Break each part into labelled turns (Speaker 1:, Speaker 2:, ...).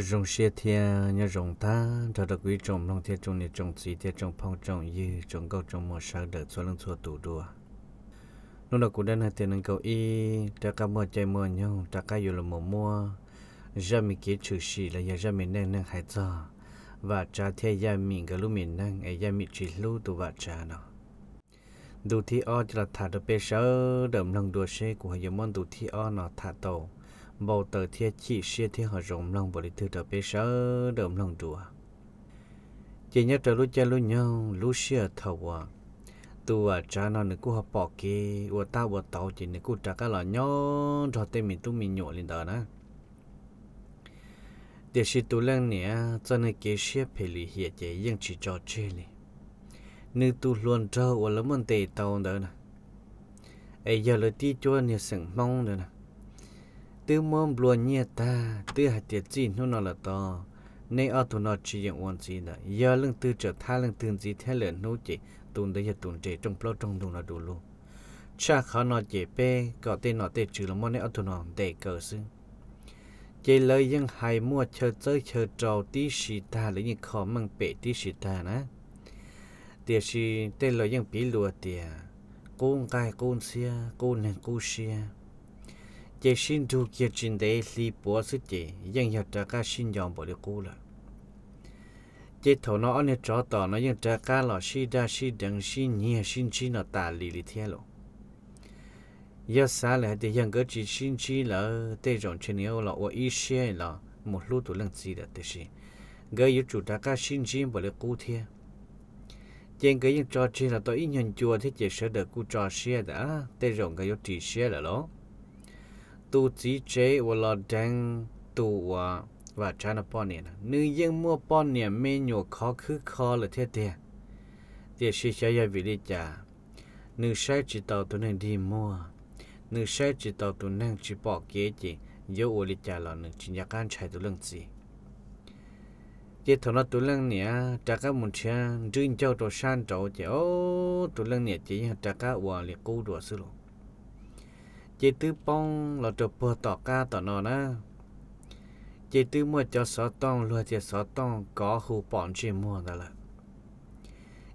Speaker 1: rồng xe thiên nhà rồng ta cho được quý trồng long thiên trồng nhà trồng chỉ thiên trồng phong trồng như trồng câu trồng mỏ sáng đợt số lần số tủ đùa lúc đó cũng đang hai tiền nâng cầu y đã cả mua chơi mua nhau đã cả dù là mua mua ra mình kế trừ xì là giờ ra mình nâng nâng hai giờ và trả thiên gia mình cái lúc mình nâng ấy gia mình chỉ lưu tụ và trả nó đủ thi o cho là thả được bê sơ đậm nâng đùa xe của hai giờ món đủ thi o nó thả tàu bầu tờ thiê chỉ xia thiê họ rộng lòng bởi thư trở bế sớ đậm lòng đùa chỉ nhớ trở lúc cha lúc nhau lúc xia thầu à tu à cha nó nữ cú hợp bỏ kì và tao và tao chỉ nữ cũng trả cái là nhau cho tên mình tú mình nhộ lên đó nè để sĩ tu lăng nè cho nên kế xia phải lì hiện chỉ cho chơi lì nữ tu luôn trâu và lắm vấn đề tao đó nè ai giờ lời tí cho nên sẵn mong đó nè tư môn bùa nhẹ ta tư hạt tiệt chi nó nó là to nay ở tụ nó chỉ nhận quan gì đó giờ lưng tư trở tha lưng tương gì thế lợn nô chỉ tuần đấy giờ tuần trẻ trong plo trong đường là đủ luôn cha khó nó dễ bê có tên nó tê chữ là món này ở tụ nó để cờ xứ chỉ lời những hai mua chờ chơi chờ trầu tí xì ta lấy những khó măng bể tí xì ta nè tiệt xì tên lời những bí lùa tiệt côn cai côn xia côn hàng côn xia chế sinh du kia trình đề li bố sư chế dân hiệp trả ca sinh dòng bộ lý cú là chế thổ nó anh trọ tỏ nó dân trả ca lọ si đa si đằng si nhì sinh chi nó tà lì lì thiên lộ Yêu xa là để dân gỡ chỉ sinh chi là tê rộng trên yêu là ở ý xe là một lũ tụ lần gì là tê sinh gỡ yếu chủ trả ca sinh chi bộ lý cú thiên trên cái dân trò chi là tôi ý nhận chùa thế chế sẽ được cú trò xe đã tê rộng cái yếu trì xe là lỗ tu chỉ chế và là Đăng tu và và China bọn nè nữ dân mua bọn nè mê nhổ khó khứ khó là thế thế thì sẽ sẽ ra vì đi chả nữ sai chỉ tàu tụi nàng đi mua nữ sai chỉ tàu tụi nàng chỉ bỏ kế chỉ dấu ô đi chả là nữ chỉ nhạc ăn chạy tụi lưng gì chỉ thằng nó tụi lưng nè trả các một xe đương cháu đồ san cháu chỉ ô tụi lưng nè chỉ trả các quả liệt cú đồ xứ luôn จตื้อปองเราจะปวต่อกาต่อนอนะจตื้อมวดจะสอต้องรวยจะสอต้องก่อหูปอนชีมัวนั่นละ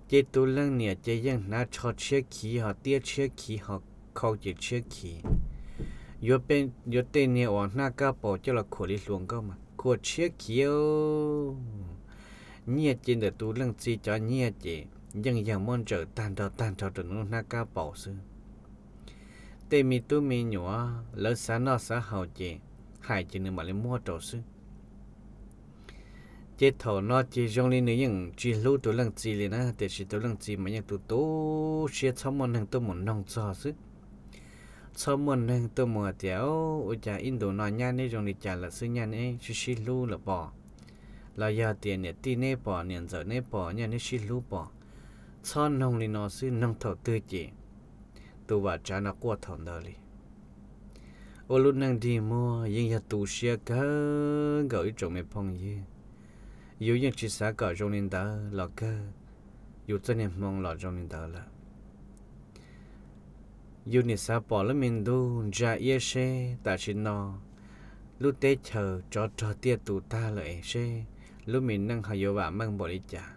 Speaker 1: จตัวเรื่องเนี่ยจะยังน่าชอเชื่อขี้หอเตี้ยเชื่อขี้หอเขาจะเชื่อขี้ยเป็นยเต้นเนี่ยอ่อนหน้าก้าปอเจ้าละขวดหสวงก็มาขวดเชื่อขี้เนี่ยจินเดตัวเรื่องจีจอเนี่ยจียังยังมั่นใจตันต่อตันต่อจนนู้นหน้าก้าปอซื้อ tê mi tu mi nhỏ lỡ xa nó xa hậu chè hai chỉ nên mà lên mua trổ sư chế thổ nó chỉ trong lên nếu những chỉ lú tu lăng chỉ lên á để chỉ tu lăng chỉ mà những tu tu sẽ chăm mòn hàng tu mòn nông cho sư chăm mòn hàng tu mòn tiểu ở nhà Indo nó nhà này trong đi trả là sư nhà này chỉ chỉ lú là bỏ là giờ tiền này ti này bỏ niệm giờ này bỏ nhà này chỉ lú bỏ cho nông lên nó sư nông thổ tư chỉ tu cha nó qua thằng đó đi ô lúc năng đi mua yên nhà tu xe cả gọi chồng mẹ phong gì yếu chỉ xã cả trong nên đó là cơ yếu chân em mong là trong nên đó là yếu nhà bỏ lắm mình đâu ra yên xe ta chỉ nó lúc tết chờ cho cho tiết tụ ta lại xe lúc mình năng hay vô mang bỏ đi chả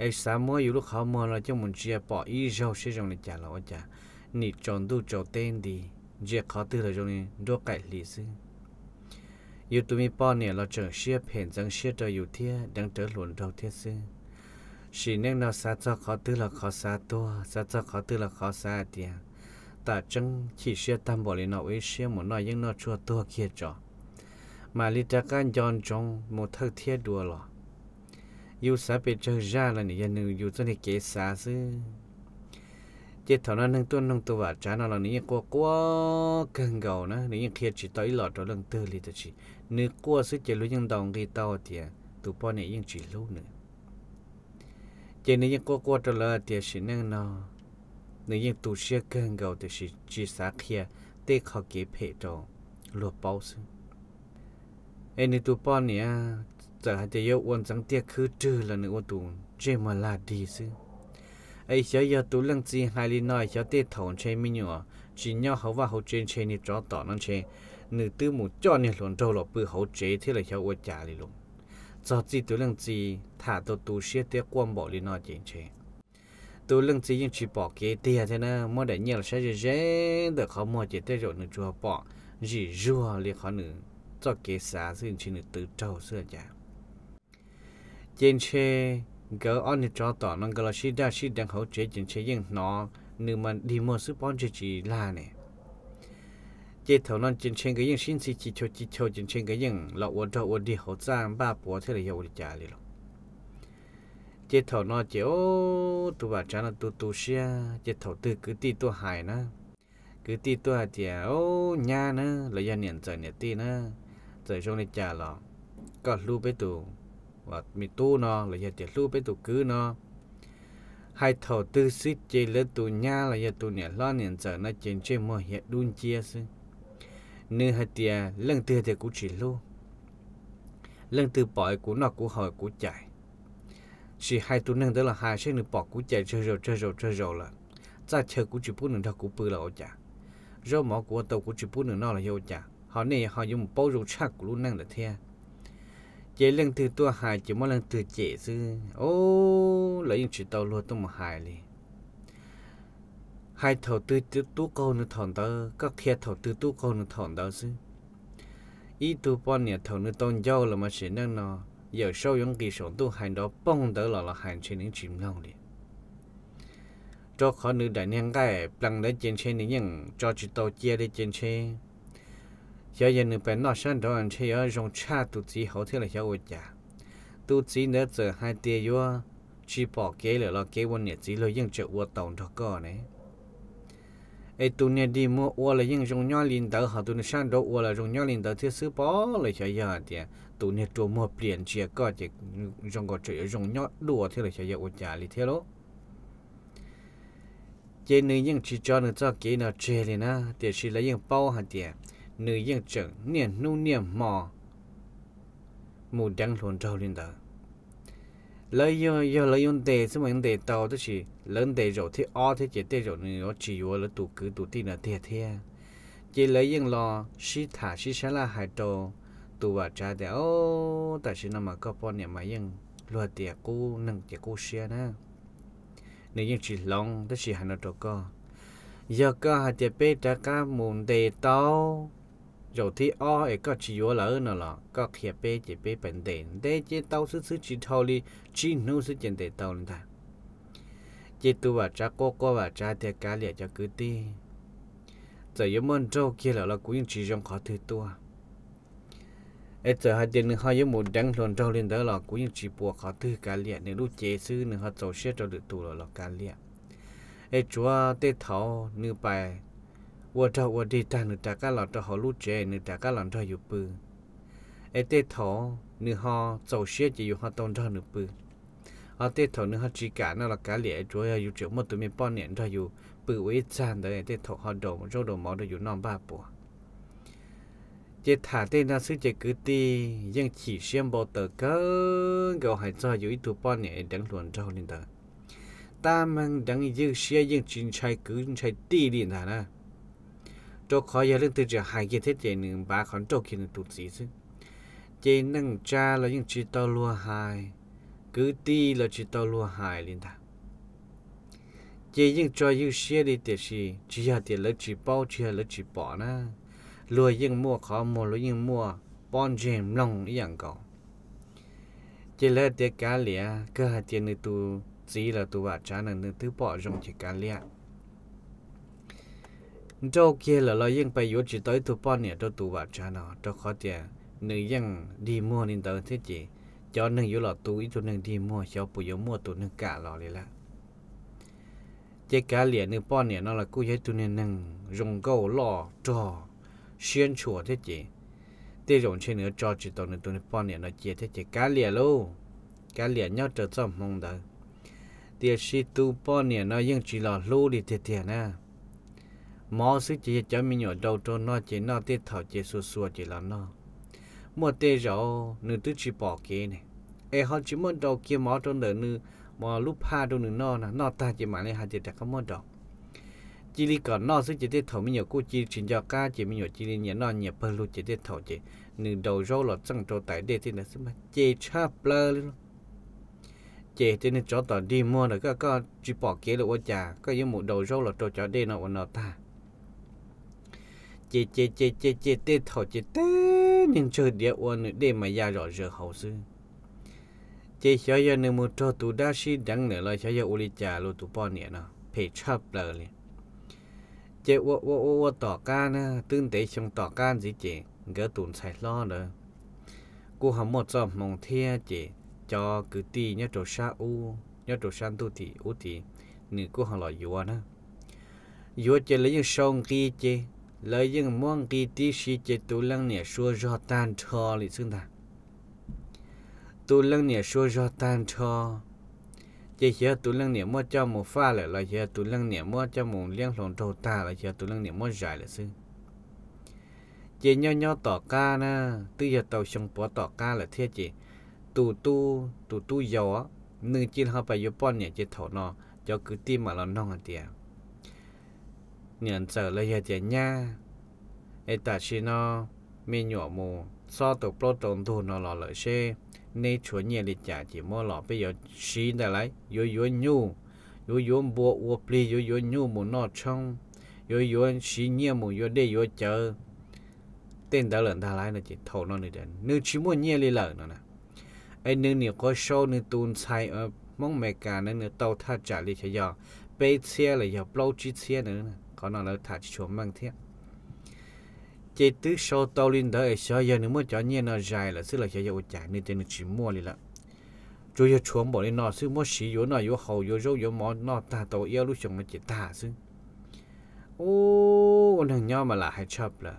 Speaker 1: ai sa mua yêu lúc họ mơ là cho mình chia à, bỏ ý dầu sẽ trong này trả lời ôi chả nị chọn tu chọn tên đi chia à khó tư là trong này đua cải lý sư yêu tụi mình bỏ nè là chọn chia phèn chẳng chia cho yêu thia đang trở luận đầu thia sư chỉ nên là sa cho khó tư là khó sa tua sa cho khó tư là khó sa tiền ta chẳng chỉ chia tam bỏ lên nó với chia một nói nhưng nó chưa tua kia cho mà lý ta gan chọn trong một thước thiết đua lọ yêu sa bị chơi ra là nị nhân yêu cho nị kế sa chứ chế thảo nó nâng tuân nâng tu và trả nó là nị qua qua cần gầu nó nị kia chỉ tới lọt đó lần tư li chỉ nị qua sức chế lúc nhân đồng đi tàu thì à, tụ bao nị yên chỉ lúc nữa chế nị nhân qua qua trở lại thì à, chỉ nâng nó nị nhân tu sửa cần gầu thì chỉ chỉ sa kia tê khó kế phê đồ lụa bao sức em nị tụ bao nị จะหายใจยกวนจังเตี้ยคือจื้อละนึกว่าตูนเจมาลาดีซึ่งไอ้เสียยาตูเรื่องจีหายลีน้อยเสียเตี้ยถอนเชมิหนัวจีเนาะเขาว่าเขาเจนเชนี่จอต่อนั่นเชนึกตื้อหมูจ้อเนี่ยหลวนโจหลบปือเขาเจที่เลยเสียอวจ่าลีลงจอจีตูเรื่องจีถ้าตัวตูเสียเตี้ยกวนบอกลีน้อยจริงเชตัวเรื่องจียังชีปอกเกเตียเท่านั้นเมื่อได้เนี่ยเราใช้จะเจนแต่เขามัวเจเตี้ยจดหนึ่งจัวปอกจีจัวเรียกเขาหนึ่งจอเกษาซึ่งชีหนึ่งตื้อเจ้าเสื้อจ่า trên xe gỡ on cho tỏ nó gỡ xí đa xí đang hỗ trợ trên xe nhưng nó nếu mà đi mua súp bón chỉ chỉ là này chế thầu nó trên xe cái nhưng xin xí chỉ cho chỉ cho trên xe cái nhưng lọ ô tô ô đi hỗ trợ ba bố thế là hiệu đi trả đi rồi chế thầu nó chế ô tụ bà cha nó tụ tụ xe chế thầu từ cứ ti tụ hài nó cứ ti tụ hài thì ô nhà nó là gia niệm trời niệm ti nó trời trong đi trả lọ có lưu bế tụ và mi tu nó là giờ tiệt lu bên tụ cứ nó hai thầu tư sĩ chế lỡ tụ nha là giờ tụ nhẹ lo nhện giờ nó trên trên mò hiện đun chia sư nên hai tiệt lần từ thì cũng chỉ lu lần từ bỏ của nó của hỏi của chạy chỉ hai tụ nâng đó là hai sẽ được bỏ của chạy chơi rồi chơi rồi chơi rồi là ra chơi của chỉ bốn nửa thầu của bự là ổ chả rồi mỏ của tàu của chỉ bốn nửa nó là yêu chả họ này họ dùng bao rượu chắc của luôn nâng là thế chế lần thứ tua hài chỉ một lần thứ chế sư ô lấy những chuyện tàu luôn tôi mà hài liền hai thầu tư tư tu câu nó thòn đó các kia thầu tư tu câu nó thòn đó chứ ít tu bọn nhà thầu nó tôn giáo là mà chỉ năng nó giờ sau những kỳ sống tu hành đó bông đó là là hành trên những chuyện lâu đi cho khó nữ đại nhân cái bằng để trên trên những cho chỉ tàu chia để trên trên giờ giờ nửa bên nó sang đó anh chơi ở trong cha tụ chỉ hậu thế là hiểu ổn cả tụ chỉ nữa giờ hai tia yo chỉ bỏ cái là lo kế vấn đề chỉ lo những chuyện uất tổng đó cơ này ai tụ này đi mua uất là những trong nhau linh đạo họ tụ này sang đó uất là trong nhau linh đạo thiết sư bỏ là chơi giờ thì tụ này tụ mua biển chia cơ thì trong cái chuyện trong nhau đùa thế là chơi giờ ổn cả lý thế luôn chế nữ những chỉ cho nữ cho kỹ nào chơi thì na thì chỉ là những bao hạt tiền nữ yên trưởng niên nu niệm mò mù đang luôn trâu lên đó lấy yêu, yo lấy yon tệ xem mà yon tàu tức là lớn tệ rồi thì o thì chỉ tệ rồi nên nó chỉ vô là tụ cứ tụ tin là thiệt thiệt chỉ lấy yên lo xí thả xí xá là hai đồ tụ vào cha để ô tại sao nó mà có bọn niệm mà yên luôn tiệt cú nâng tiệt cú xe nữa nếu yên chỉ long tức là hai nó đồ co giờ có hai tiệt bê đã cá mùn tệ tàu rồi thì o ấy có chỉ vô là nữa là có khi bé chỉ bé bệnh đền để chỉ tao sư sư chỉ thâu đi chỉ nô sư chân để tao nữa chỉ tu và cha cô cô và cha thì cả liệt cho cứ đi giờ yếu mơn trâu kia là là cũng chỉ trong khó thứ tua ấy giờ hai tiền nữa họ yếu một đăng luôn trâu lên đó là cũng chỉ buộc khó thứ cả liệt nên lúc chế sư nữa họ tổ chức cho được tu là là cả liệt ấy chúa tết thảo nửa bài 我找我的单，你大家老找好路子，你大家老找有不？哎，对头，你哈早些就有哈当找你不？啊，对头，你哈只干那了干脸，主要有这么多面半年，他有不为赞的，哎，对头哈懂，做懂毛的有那把不？这他对那是这个的，用起先不得个，搞还找有一度半年等轮找你的。ta mang đang dư xe dân chính trái cứ trái đi liền thà na cho khó giờ lên từ giờ hai cái thế chế nương ba khẩn cho khi nương tụt gì chứ chế nâng cha là những chi tao lúa hai cứ ti là chi tao lúa hai linh ta chế những cho yêu xe đi tiệt gì chỉ là tiệt là chỉ bao chỉ là chỉ bỏ na lúa những mua khó mua lúa những mua bon jam long yang cầu chế là tiệt cá lẻ cơ hạt tiệt nương tụt gì là tụt bà cha nương tụt bỏ trong chỉ cá lẻ đâu kia là lo yên bay giờ chỉ tới tụ bọn nè đâu tụ vào cha nó đâu khó tiền nương yên đi mua nên tới thế gì cho nên yếu là tụ ít tụ nên đi mua cho bù yếu mua tụ nương cả lo này là chế cả liền nương bọn nè nó là cú giấy tụ nương nâng dùng câu lò trò xuyên chùa thế gì để dùng trên nữa cho chỉ tụ nương tụ nên bọn nè nó chia thế gì cả liền luôn cả liền nhau trở xong mong đợi tiệt sĩ tu bọn nè nó yên chỉ là lô đi thiệt thiệt nè mò sư chỉ cho mình nhỏ đầu cho nó chỉ nó tiết thảo chỉ xua xua chỉ là nó mua tê rõ nữ tư chỉ bỏ kia này ê họ chỉ muốn đầu kia mò cho nữ nữ mò lúc hai đâu nữ nó là nó ta chỉ mà lên hai chỉ đặt cái mò đầu chỉ li còn nó sư chỉ tê thảo mình nhỏ cô chỉ chỉ cho ca chỉ mình nhỏ chỉ li nhẹ nó nhẹ bơ luôn chỉ tiết thảo chỉ nữ đầu rõ là chẳng cho tại đây thì là sư mà chê cha bơ luôn chế thế nên cho tao đi mua là các các chỉ bỏ kế là quá trà các những một đầu rau là cho cho đây là ô nó ta chế chế chế chế chế tê thọ chế tê nên chơi địa ôn để mà ra rõ rỡ hậu sư chế cho giờ nên một trò tụ đa sĩ đắng nữa là cho giờ uli trà lô tụ bò nè nó phải chấp lời liền chế ô ô ô ô tỏ can á tương tế trong tỏ can gì chế ngỡ tụn sai lo nữa cô hầm một giờ mong thea chế cho cứ ti nhớ trò sa u nhớ trò san tu thì u thì nữ cô họ lo yuan á yuan chế lấy những song kia chế lời những mong kỳ tí sĩ chế tu lăng nè xua do tan cho lì xương ta tu lăng nè xua do tan cho chế chế tu lăng nè mua cho một pha lại là chế tu lăng nè mua cho một liên lồng đầu ta là chế tu lăng nè mua giải là xương chế nhau nhau tỏ ca nè tư giờ tàu sông bỏ tỏ ca là thế chị tu tu tu tu gió nữ chỉ họ phải yêu bọn nè chế thổ nó cho cứ tim mà nó nong à tiền nhận trở lại hiện tiền nha ê ta chỉ nó mi nhỏ mù so tục pro tổng thu nó lò lợi xe nên chuẩn nhẹ lịch trả chỉ mua lọ bây giờ xí đã lấy yếu yếu nhu yếu yếu bộ uo pli yếu yếu nhu mù nó trong yếu yếu xí nhẹ mù yếu để yếu chờ tên đã lần ta lấy là chỉ thầu nó nữa đến nếu chỉ mua nhẹ lịch lợi nó nè ai nếu nhiều có show nếu tuôn sai ở mong mẹ cả nên nếu tàu tha trả lịch cho giờ bây xe là giờ lâu chi xe nữa nè có nó là thả xuống mang thế chỉ tứ sau tàu linh đó sợ giờ nếu muốn cho nhiên nó dài là sức là cho giờ chạy nên trên chỉ mua đi là chú giờ xuống bỏ lên nó sức mua xí yếu nó yếu hầu yếu râu yếu mỏ nó ta tàu yếu lúc chồng mà chỉ ta sức ô thằng nhau mà là hay chập là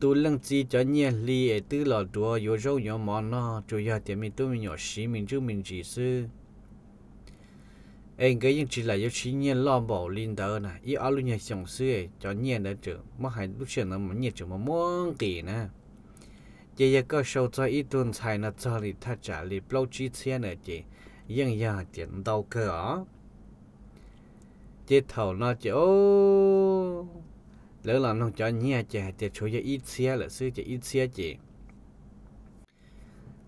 Speaker 1: tu lăng chi cho nhiên li ấy tứ là đùa yếu râu yếu mỏ nó chú giờ thì mình tu mình nhỏ xí mình chứ mình chỉ sức em cái những chỉ là yếu chỉ nhiên lo bỏ linh đó nè yếu áo luôn nhà sống xưa cho nhiên đó chứ mà hai lúc chuyện nó mà nhiệt chứ mà muốn kỳ nè giờ giờ cái sâu cho ít tuần xài nó cho lì thắt trả lì bao chi tiền nè chị yên nhà tiền đâu cơ ó chị thầu nó chị ô lỡ làm nó cho nhẹ chị thì chú cho ít xe là xưa chị ít xe chị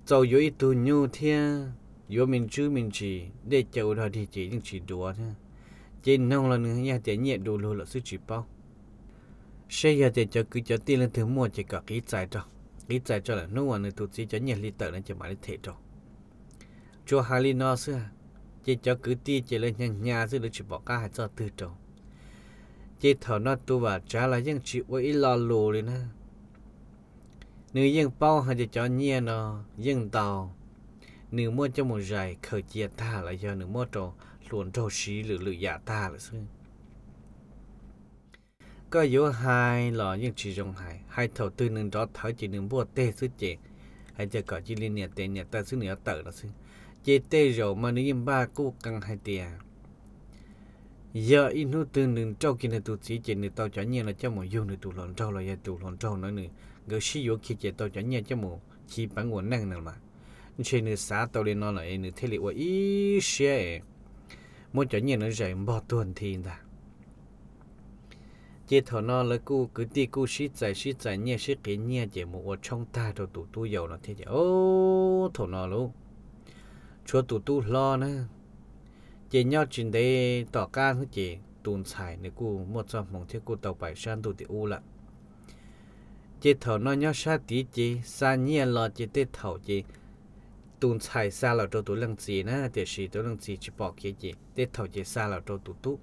Speaker 1: dầu yếu ít tu nhu thiên yo mình chứ mình chỉ để chầu đó thì chỉ những chỉ đùa thôi trên nông là nữa nhà tiền nhẹ đồ lô là sự chỉ bao xe nhà tiền cho cứ cho tiền lên thứ mua chỉ cả kỹ giải cho kỹ giải cho là nông là tụt chỉ cho nhẹ li tờ lên cho mà để thể cho cho hai li no xưa chỉ cho cứ ti chỉ lên nhà nhà xưa được chỉ bỏ cả hai cho từ cho chỉ thở nó tu và trả lại những chỉ ôi lo lù lên ha nếu những bao hay cho nhẹ nó những tàu nếu mua cho một giải khởi chia ta là do nếu mua trò luồn trò xí lử giả ta là sư có yếu hai lò những chỉ dùng hai hai thầu tư nâng đó thở chỉ nâng bùa tê sư chế hay cho có chỉ liên nhật tê nhật ta sư nữa tự là sư chế tê rồi mà nếu yên ba cú căng hai tiền giờ in hút tư nâng trâu kia nâng tụ sĩ chế nâng tao chả nhiên là cho một yêu nâng tụ lòn trâu là ya tụ lòn trâu nữa nâng gỡ yếu kia chế tao chả nhiên cho một chỉ bán nguồn năng nâng mà chế nữ xã tàu lên nó là nữ thế liệu ý xe muốn cho nhiên nó dạy bỏ tuần thì ta chế thọ nó là cu cứ đi cu xí chạy xí chạy nhẹ xí cái nhẹ chế một ở trong ta rồi tụ tu dầu nó thế chế ô thọ nó luôn chúa tụ tu lo nè chế nhau chuyện đấy tỏ can hết chỉ tuần xài nữa cu một trăm mong thiết cu tàu bảy san tụ tiểu là chế thọ nó nhau xa tí chế xa nhẹ lo chế tết thọ chế tuần chạy xa là cho tôi lần gì na để sĩ tôi lần gì chỉ bỏ cái gì để thầu chỉ xa là cho tôi tôi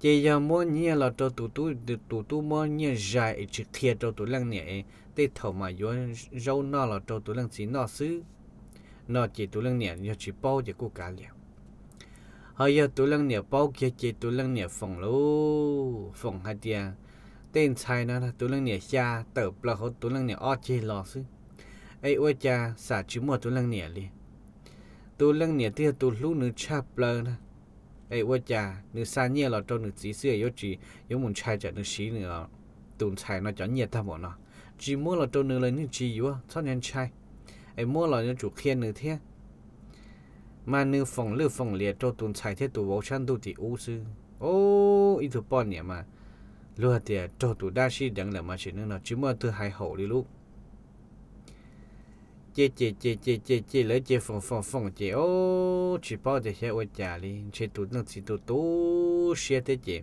Speaker 1: chỉ giờ mỗi nhà là cho tôi tôi tôi tôi mỗi nhà dài chỉ thiệt cho tôi lần nhẹ để thầu mà vô rau nó là cho tôi lần gì nó xứ nó chỉ tôi lần nhẹ nhớ chỉ bao giờ cô cả liệu hay giờ tôi lần nhẹ bao kia chỉ tôi lần nhẹ phòng lô phòng hai tiền tên chạy nó là tôi lần nhẹ xa tờ là họ tôi lần nhẹ ở chỉ lo xứ ไอ้อวยจาสาชิมัวตัวเลังเหนียลีตัวเลังเหนียที่ตัวลูกนึกชาเปลนะไอ้อวยจานึกซาเนี่ยเราตัวนึกสีเสื้อยอจียมุนชายจะนึกสีเหนือตุนชายน่าจะเหนียทั้งหมดเนาะจีมัวเราตัวนึกเลยนึกจีอยู่ชอบเนียนชายไอ้มัวเราเนี่ยจุเขียนนึกเทียมานึกฝงเลือฝงเลียตัวตุนชายเทียตัววอชันตัวที่อู้ซื้อโอ้อีทุปอนเนี่ยมาลัวเดียตัวตัวได้ชีดังเหล่ามาเช่นนั้นเราจีมัวตัวหายหูลยลูก chị chị chị chị chị chị lấy chị phong phong phong chị ô chị bao chị xe ô chả đi chị tụ năng chị tụ tụ xe thế chị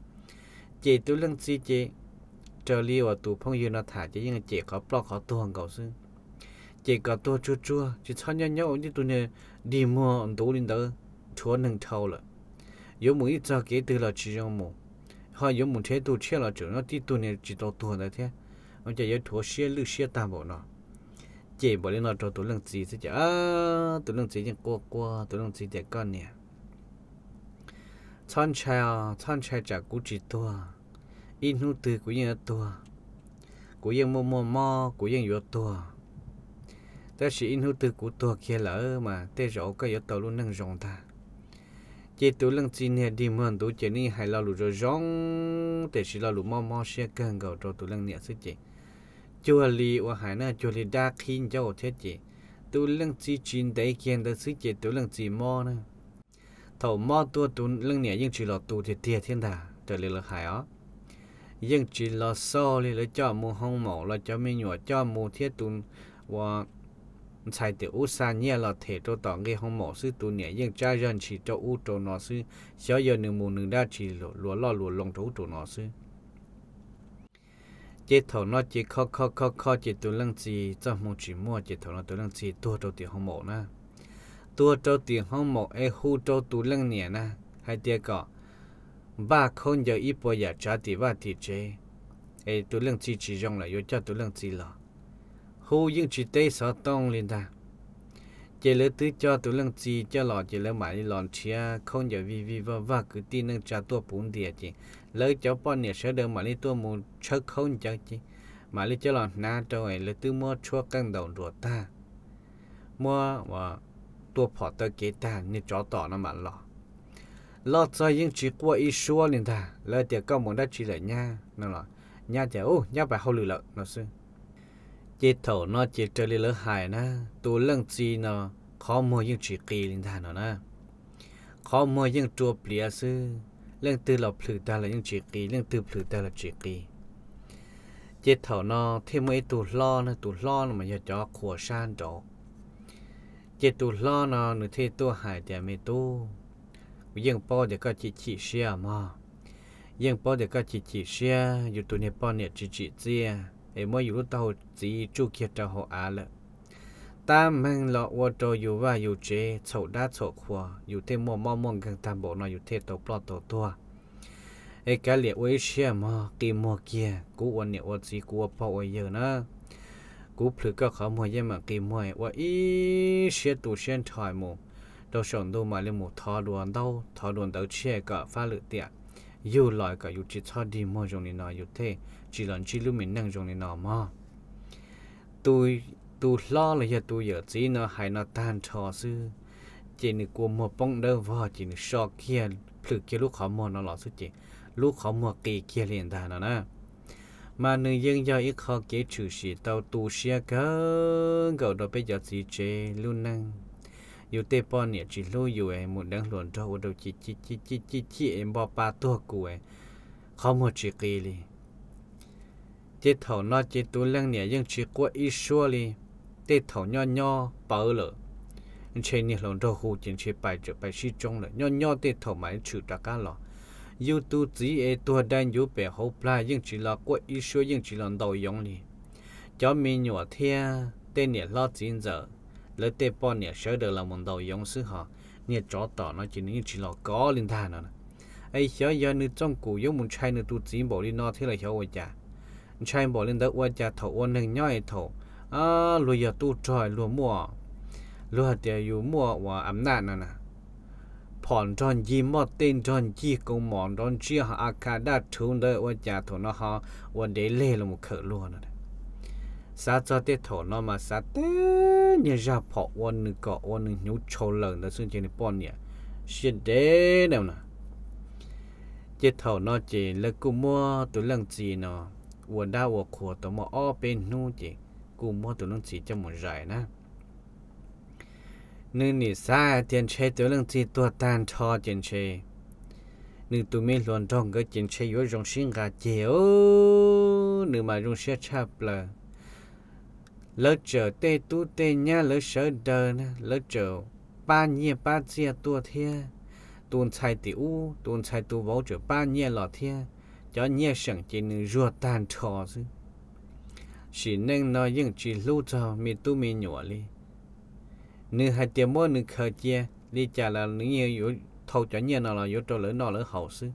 Speaker 1: chị tụ năng chị chị trở đi và tụ phong yêu nó thả chị nhưng chị có bao có tuồng cầu sư chị có tua chua chua chị cho nhau nhau như tụi này đi mua ông tụ lên đó chúa nâng thâu là yếu muốn ít cho kế từ là chỉ trong mù họ yếu muốn thế tụ chia là chủ nó đi tụi này chỉ tụ tuồng là thế ông chị yếu thua xe lư xe tam bộ nó chế bỏ lên nó cho tụi lăng chỉ sẽ chả tụi lăng chỉ những qua qua tụi lăng chỉ để con nè chăn à, chăn chèo chả cú chỉ tua in hút từ của những tua của những mua mua mò của những yếu tua ta chỉ in hút từ của tua kia lỡ mà tê rõ cái yếu tàu luôn năng rộng ta chế tụi lăng chỉ nè đi mòn tụi chế này hay là lù rồi rong tê chỉ là lù mò mò xe cần gạo cho tụi lăng nè sẽ chế จัวลีว่าหายนะจัวลีดาคินเจ้าเทจีตัวเรื่องจีจีนได้เกียนได้ซื้อเจตัวเรื่องจีมอนะเถามอตัวตุนเรื่องเนี่ยยังจีหลอตัวเทียเทียเทียนดาเจอเลยละหายอ๋อยังจีหลอโซ่เลยแล้วเจ้ามูห้องหมอแล้วเจ้าไม่หยวเจ้ามูเทียตุนว่าใช่แต่อุซาเนี่ยเราเทตัวต่อเงห้องหมอซื้อตัวเนี่ยยังจ้ายันชีเจ้าอู้ตัวนอซื้อเสียเยอะหนึ่งมูหนึ่งได้ชีหลัวล่อหลัวลงตัวตัวนอซื้อ chế thầu nó chỉ khó khó khó khó chỉ tu lăng chỉ cho một chỉ mua chế thầu nó tu lăng chỉ tua cho tiền hông mộ na tua cho tiền hông mộ e hu cho tu lăng nhẹ na hay tiếc cọ ba không giờ ít bao giờ trả thì ba thì chế e tu lăng chỉ chỉ dùng là yếu cho tu lăng chỉ là hu những chỉ tây sợ tông liền ta chế lỡ tứ cho tu lăng chỉ cho lọ chế lỡ mãi lọn chia không giờ vi vi va va cứ tin năng trả tua bốn địa chế lỡ cho bọn nhà sẽ được mà lấy tua mù chơi không chắc chứ mà lấy cho lòng na rồi lấy tư mua chua căng đầu rùa ta mua và ờ, tua bỏ tới kế ta như chó tỏ nó mà lọ lọ cho những chỉ qua ít xua liền ta lỡ tiệc cao muốn đã chỉ lại nha nó là nha chả ô nha phải hậu lử nó sư chỉ thầu nó chỉ chơi lấy lỡ hài na tu lăng chi nó khó mua những chỉ kỳ liền ta nó na khó mua những chua plia sư เรื่องตือเราผือตาละยังจีกีเรื่องตือผือตาละจีกีเจ็ดเถานอเทมวยตูล่อนะตูล่อนมันจะจ่อขัวชานจอเจ็ดตูล่อนอหรืเทตัวหายแต่ไม่ตู้ยังป้อเด็กก็จีจีเชียมายังป้อเด็กก็จีจีเชียอยู่ตัวเนี่ยป้อเนี่ยจีจีเจียไอ้เมื่ออยู่ร่้เต่าจีจูเขียจ้าหัวอาละ ta mang lọ vô tô dù và dù chế chỗ đá chỗ khoa, dù thế mua mua mua gần tam bộ nó dù thế tổ plot tổ tua ấy cái liệt với xe mà kỳ mua kia cú ôn liệt ôn gì cú bao ấy giờ nữa cú phứ các khó mua nhưng mà kỳ mua và ý xe tu xe thoải mù đâu sống đâu mà lên một thò đoàn đâu thò đoàn đâu xe cả pha lự tiệt dù lại cả dù chỉ cho đi mua trong này nọ dù thế chỉ lần chỉ lưu mình năng trong này nọ mà tôi tu lo là giờ tu giờ gì nó hay nó tan trò sư chỉ nữ của một bông đỡ vợ chỉ nữ so kia thử kia lúc khó mua nó lọ sư chỉ lúc khó mua kỳ kia liền ta nó nè mà nữ dân giờ ít khó kế chủ sĩ tàu tu xe cơ gầu đó bây giờ gì chế luôn năng yêu tê pon nè chỉ lưu yêu em muốn đang luận cho ô đầu chỉ chỉ chỉ chỉ chỉ chỉ em bỏ ba tua của em khó mua chỉ kỳ li chết thầu nó chết tu lăng nè dân chỉ qua ít xua li tê thảo nho nho bao lợ chế nhiệt lòng đồ hù chính chế bài trở bài sĩ trong lợ nho nho tê thảo máy trừ ra cá lọ yêu tu chỉ e tua đan yêu bè hậu pla nhưng chỉ là quá ý số nhưng chỉ là đầu giống đi cho mình nhỏ thea tê nhiệt lo chín giờ lỡ tê bò nhiệt sợ được là một đầu giống sư họ nhiệt chó tỏ nó chỉ những chỉ là có linh thà nữa ai xóa giờ nữ trong cụ yếu muốn trai nữ tu chỉ bỏ đi nó thế là hiểu vậy cha trai bỏ lên đó qua cha thầu ôn hình nhoi thầu อ่าลุยตู้จอยลัวมั่วลัวเดียอยู่มั่วว่าอำนาจนั่นน่ะผ่อนจนยิ้มม่วเต้นจนจี้กงหมอนจนเชี่ยอาคาดาทุ่นเดว่าจะถนอฮาวันเดเล่ลมเขลัวนั่นสาจอดเตถนอมาสาเตเนี่ยจะพอวันหนึ่งก็วันหนึ่งหนูโชลังแต่ซึ่งเจนี่ป้อนเนี่ยเสียเดนเอานะเจ้าถนอเจเลิกกูมั่วตัวเรื่องจีนอ่ะวันดาวัวขัวตัวมออเป็นนู่นจีกูมอตัวนั่นสีจะหมดใจนะนึ่งนี่ซาเจียนเชตัวเรื่องที่ตัวตานทอเจียนเชนึ่งตัวไม่หลวนท้องก็เจียนเชอยู่ตรงชิงกาเจียวนึ่งมาตรงเชียชาเปล่าเลิกเจอเตตูเตเนี่ยเลิกเสเดินเลิกเจอป้าเงียป้าเจียตัวเทียตูนชายติอูตูนชายตัวเบาเจอป้าเงียหล่อเทียจะเงียเสียงเจนึงรัวตานทอซึ่ chỉ nên nói những chỉ lưu cho mi tu mi nhỏ li nữ hai tiền mỗi nữ khờ chia li chả là nữ nhiều yếu thâu cho nhiều nó là yếu cho lỡ nó lỡ hậu sư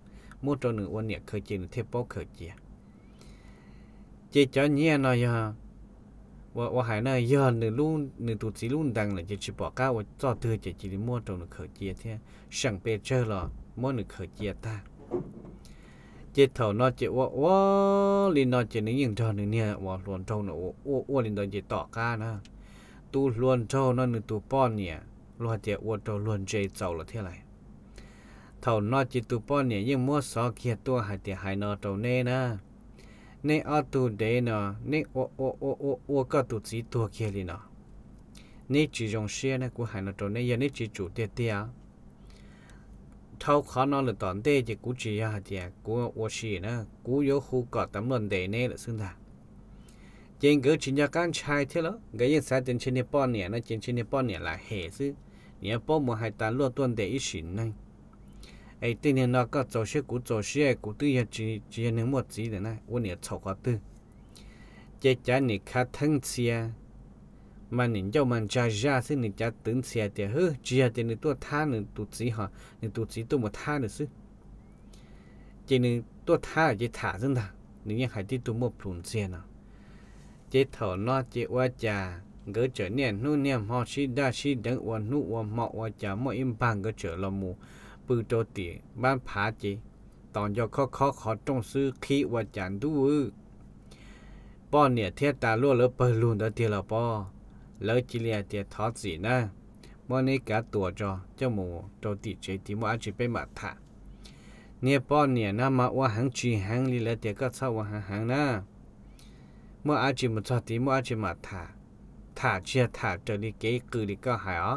Speaker 1: mua cho nữ quan niệm khờ chia nữ thêm bao khờ chia chỉ cho nhiều nó giờ và và hải này giờ nữ luôn nữ tụt chỉ luôn đang là chỉ chỉ bỏ cao và cho từ chỉ chỉ mua cho nữ khờ chia thế sẵn bề chơi là mỗi nữ khờ chia ta chết thầu nó chế wa wa linh nó chế những trò này nè wa luôn trâu nó wa wa linh nó chế tỏ ca nè tu luôn trâu nó nửa tu pon nè luôn chế wa trâu luôn chế giàu là thế này thầu nó chế tu pon nè nhưng mua sọ kia tu hai tiền hai nó trâu nè nè nè ở tu đế nè nè wa wa wa wa wa cái tu chỉ tu kia liền nè nè chỉ dùng xe nè của hai nó trâu nè giờ nè chỉ chủ tiền tiền thâu khó nó là toàn thế chỉ cú chỉ ha thì cú ô xì nữa cú yếu khu cọ tấm lần đề này là xứng đáng. trên cứ chỉ nhà can trai thế đó cái gì sai trên trên Nepal nè nó trên trên Nepal nè là hệ chứ nè bố một hai tán luôn tuần đề ít xỉn này ấy tên này nó có tổ chức cú tổ chức cú tư nhà chỉ chỉ những một gì đấy này ô nè chọc quá tư chế chán này khát thân xia mà nín cho mình cha cha xin nín cha tướng xe thì hứ chia thì nín tua tha nín tu sĩ hả nín tu sĩ tu một tha nữa sư chỉ nín tua tha chỉ thả dân thà nín ยัง hay đi tu một phun xe nào chỉ thở nó chỉ qua cha gỡ trở niệm nu niệm họ si đa si đấng uan nu uan mọ uan cha mọi im bằng gỡ trở lòng mù bự tổ tiền ban phá chỉ tòn cho khó khó khó trong sư khí uan chán đủ ư bò nè thiết ta luôn lỡ bờ luôn đó tiền là bò แล้วจิเลียเตียทอดสีนะมอนี้กาตัวจอเจ้าหมูโจติเจติมอาจิไปมาถาเนี่ยป้อนเนี่ยนะมาว่าหังจีหังลีแล้วเตียก็เศร้าว่าหังหังนะเมื่ออาจิมุทอติเม่ออาจิมาถาถาเชียถาเจอลีเกคือลีก็หายอ๋อ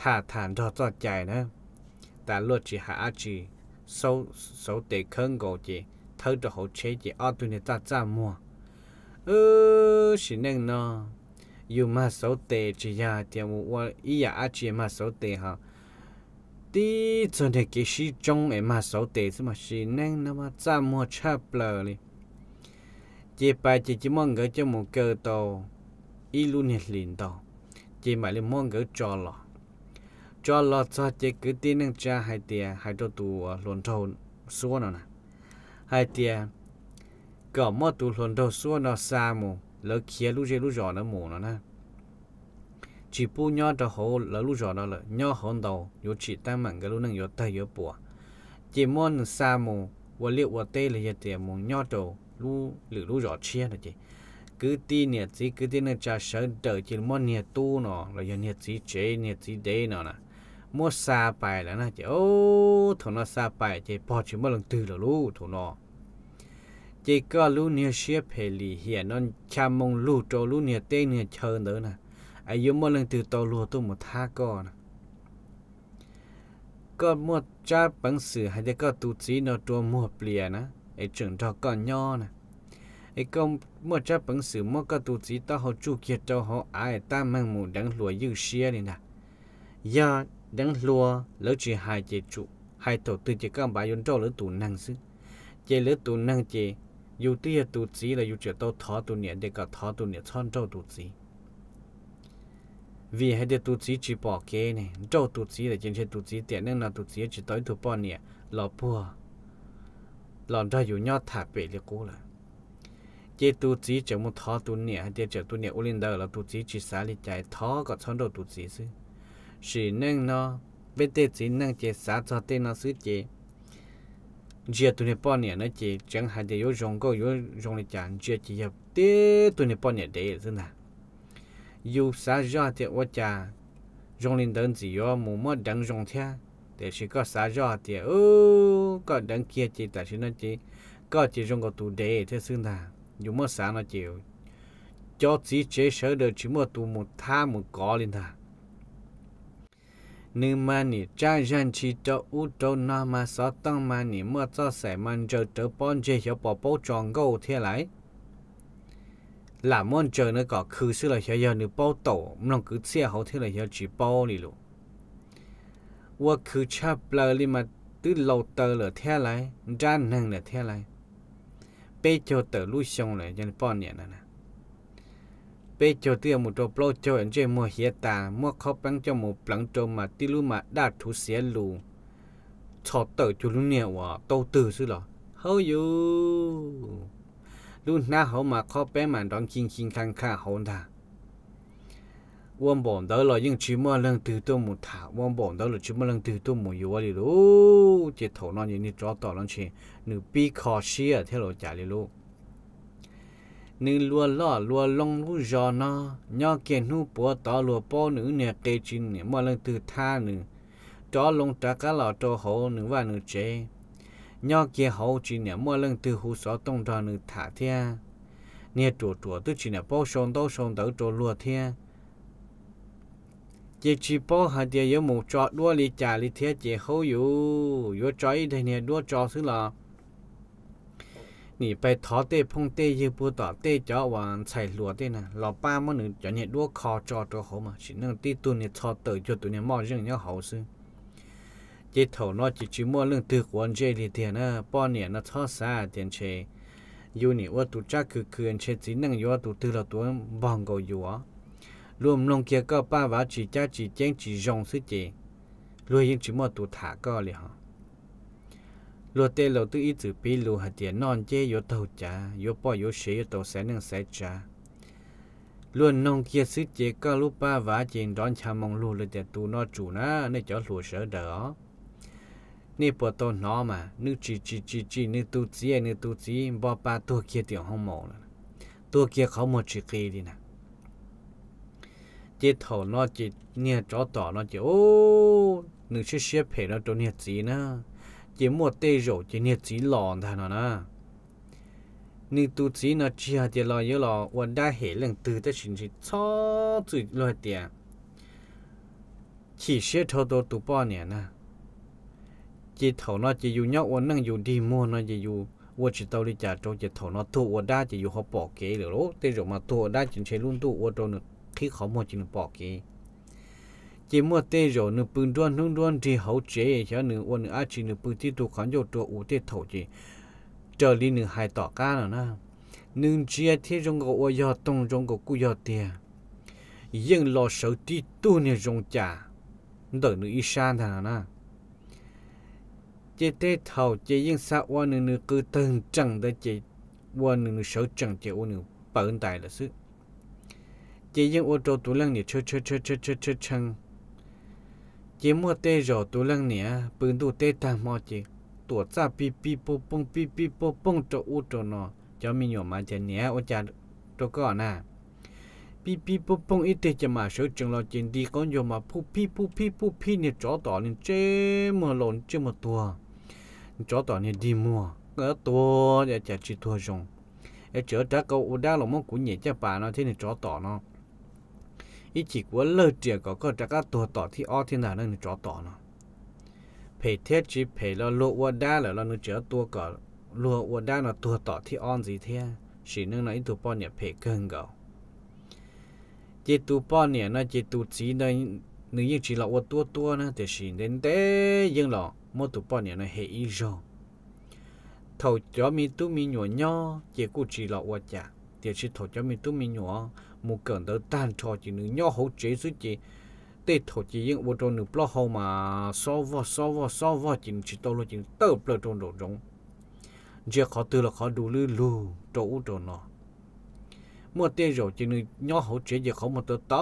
Speaker 1: ถาฐานทอดอใจนะ แต่ลวดจีหาอาจิ้สู้เตเครื่องโกจีเธอจะหวเชจีอ้อตัวเนี่ยจ้าจ้ามัวเออสิเน่งเนาะ yêu mà số tệ chỉ là tiền một qua ý là chỉ mà số tệ ha đi cho nên cái gì trong em mà số tệ mà xí nên nó mà ra mua chắp lờ đi chỉ bài chỉ chỉ mong cái cho một cơ đồ, ý luôn hết liền tàu chỉ mà lên mong cái cho lo, cho lo cho chỉ cứ tin năng cha hai tiền hai đôi tù luồn thâu xuống nó nè hai tiền có một tù luồn thâu xuống nó xa mù lỡ kia lúc chơi lúc giỏ nó mù nó nè chỉ bu nhau cho hồ lỡ lúc giỏ nó lỡ nhau hòn đầu yếu chỉ tăng mạnh cái lúc nâng yếu tay yếu bùa chỉ muốn xa mù và liệu và tê là hiện tiền mù nhau đầu lúc lử lúc giỏ chia là chị cứ ti nhiệt gì cứ ti nó cha sơn trở chỉ muốn nhiệt tu nó là nhiệt gì chế nhiệt gì đế nó nè mua xa bài là nè chỉ ô thằng nó xa bài chỉ bỏ chỉ một lần từ là lúc thằng nó chỉ có lu nia xia phê lì hiện non cha mong lu trâu lu nia tê nia chờ nữa nè ai yêu mỗi lần từ tàu lùa tôi một tha con có mua trái bằng sử hay để có tu trí nó trua mua bìa nè ai trưởng cho con nho nè ai có mua trái bằng sử mua có tu trí ta họ chu kia cho họ ai ta mang mù đắng lùa yêu xia đi nè giờ đắng lùa lỡ chỉ hai chế trụ hai tổ tư chỉ các bà yến cho lỡ tù năng sức chế lỡ tù năng chế 有这些肚子了，有这到他肚年的个他肚年参照肚子。vì hai đứa tụt chỉ chỉ bỏ kế này, trâu tụt chỉ là trên xe tụt chỉ tiền nên là tụt chỉ chỉ tới tụt bỏ nè, lò bùa, lò ra dù nhau thả bể liệt cố là, chỉ tụt chỉ chỉ một thọ tụt nè, hai đứa chỉ tụt nè ulin đời là tụt chỉ chỉ xả liệt chạy thọ có chọn đồ tụt chỉ sư, chỉ nên nó, bên tê nên chỉ xả cho tên nó sư chỉ chia tụi bao nhiêu, nè chị chẳng hạn để yếu rong có yếu rong để chẳng chia chỉ hiệp tế tụi nếp bao nhiêu để thế nào yếu xã giờ thì ở nhà, rong lên đơn gì yếu mù mờ đắng rong thế để chỉ có xã giờ thì ô có đắng kia chị tại sao nó chị có chỉ rong có tụ để thế xưa nào yếu mờ xã nó chịu cho chỉ chế sửa được chỉ một tụ một tham một có lên thà นึ่มานี่จ้ายันชีเจ้าอุดนามาสอตังมานี่เมื่อจะใส่มันจะเจอป้อนเจียวปอปูจองกูเท่าไรหลามันเจอเนก็คือสิ่งเหล่านียนึป้อโตมันก็เสียหขาเท่หลรเฮียจีป้อนี่ลูกว่าคือชาเปลาลิมาตื้อเราเตอเหลือเท่าไรด้านหนึ่งเหลือเท่าไรเปเจอเตอลูกชงเลยยันป้อนเนี่ยนะนะเปโจเตียมุตโปรโจเอ็นเจมัวเฮียตา มัวเขาปังจมูปลังโจมาติลุมาดาทุเสียลูชอเตอจุลุเนี่ยวะโตตื่อซื่อหรอเฮ้ยอยู่รุ่นหน้าเขามาเขาเป้มันดองคิงคิงคังค่าเขาด่าวันบ่นเดอลอยิ่งชิมว่าเรื่องตื่นตัวหมูถาวันบ่นเดอลอยชิมว่าเรื่องตื่นตัวหมูอยู่วะลิลูเจ็ดถนอนอยู่นี่จอต่อลังเชหนึ่งปีคอเชียเท่าเรจ่ายลิลู nữ lúa lọ lúa long lú giò nó nhọ kiện nu bùa tỏ lúa bò nữ nè kê chín nè mọi lần từ tha nữ cho lông trả cá lọ cho hậu nữ và nữ chế nhọ kia hậu chín nè mọi lần từ hú xó tông trò nữ thả thia nè trùa trùa tức chín nè bò sông tàu sông tàu cho lúa thia chỉ chỉ bò hạt địa yếu một trọ đua lì chả lì thia chỉ hậu yếu yếu cho ít nè đua trọ xứ là 你ไปทอเตพงเตยืปูต่อเตจอวันใส่หลัวเตนะเราป้ามันหนึ่งจะเนี่ยด้วยคอจอตัวเขามาฉันนั่งตีตัวเนี่ยชอเตอจุดตัวเนี่ยมอเรื่องเนี่ยเขาซื้อเจ้าถนอจิจิมัวเรื่องตึกวันเจลีเทียนะป้อนเนี่ยนะทอซาเตียนเชยูนี่ว่าตัวจ้าคือเคือนเชจินั่งอยู่ว่าตัวตือเราตัวบองก็อยู่อ่ะรวมลงเกียก็ป้าว่าจีจ้าจีเจ้งจีจงซื้อเจรวยยังจิมัวตัวถาก็เลยฮะ lúa tê lầu tư ý chữ pi lù hạt tiền non chế yếu tàu cha yếu bò yếu xế yếu tàu xé nâng xé cha luôn nông kia sứ chế có lúc ba vả chén đón cha mong lù lệ tè tu nó chủ na nơi chó lùa sở đỡ nè bờ tô nó mà nữ chi chi chi chi nữ tu chí nữ tu chi bò e, ba tu kia tiểu không mổ là tu kia khó một chỉ kỳ đi nè chế thầu nó chỉ nè chó tỏ nó chỉ ô nữ chưa xếp phải nó chỗ nè gì nữa chỉ một tê rổ chỉ nhiệt chỉ lòn thà nó nè ni tu chỉ nó chỉ hạt lo lò yếu lò vẫn đã hệ lần từ tới chính chỉ cho tự lo tiền chỉ sẽ thâu đồ tụ bao nè nè chỉ thầu nó chỉ dù nhau vẫn năng dù đi mua nó chỉ dù vua chỉ tao đi trả trâu chỉ thầu nó thu vua đã chỉ dù họ bỏ kế rồi tê rổ mà thu đã chính chế luôn tu vua trâu nữa khi họ mua chỉ bỏ kế chỉ mua tê rồi nửa bưng đoan nung đoan thì hậu chế cho nửa uốn nửa chỉ nửa bưng thì tụ khán nhiều tụ ủ tế thổ chỉ trở đi nửa hai tỏ cá nữa na nương chia thế trong cái ô yo tông trong cái cú yo tê yên lo sợ tí tu nè rong chả đợi nửa y san thà na chế tê thầu chế yên sa ô nửa nửa cứ từng chẳng để chế ô nửa nửa sợ chẳng chế ô nửa bận tại là sức chế yên ô tô tụ lăng nè chơi chơi chơi chơi chơi chơi chăng chỉ mua tê rổ tu lăng nè bưng tu tê thang mò chỉ tổ cha pi pi po pong pi pi po pong cho u cho nó cho mình nhỏ mà chè nè ô cha cho có nè pi pi po bông y tê chè mà sửa chừng lo chèn đi con nhỏ mà pu pi pu pi pu pi nè chó tỏ nên chê mà lộn chê mà tua chó tỏ nè đi mua ở tua để chè chỉ tua dùng, ở chợ đã câu u đã lòng mong cũng nhẹ chè bà nó thế nè chó tỏ nó ý chỉ của lơ trẻ có có chắc các tổ tỏ thì o thiên đàng nên cho tỏ nó phải thiết chỉ phải là lộ qua đá là là nó chớ tua cả lộ qua đá là tua tỏ thì on gì thế chỉ nên là ít tụ bao nhiêu phải cần gạo chỉ tụ bao nhiêu nó chỉ tụ chỉ nên nếu như chỉ là qua tua tua nó thì xin đến thế nhưng là mỗi tụ bao nhiêu nó hệ ý rồi thầu cho mi tu mi nhỏ nhỏ chỉ cũng chỉ là qua chả thì xin thầu cho mi tu mi nhỏ một cẩn tới tan cho chỉ nữ nhỏ hậu chế suy chỉ tê thổ chỉ những bộ trôn nữ blo hậu mà so vò so vò so vò chỉ chỉ tao lo chỉ tớ blo trôn đồ rong giờ khó từ là khó đủ lư lù chỗ u nọ, mua tê rồi chỉ nữ nhỏ hậu chế giờ khó một tớ tớ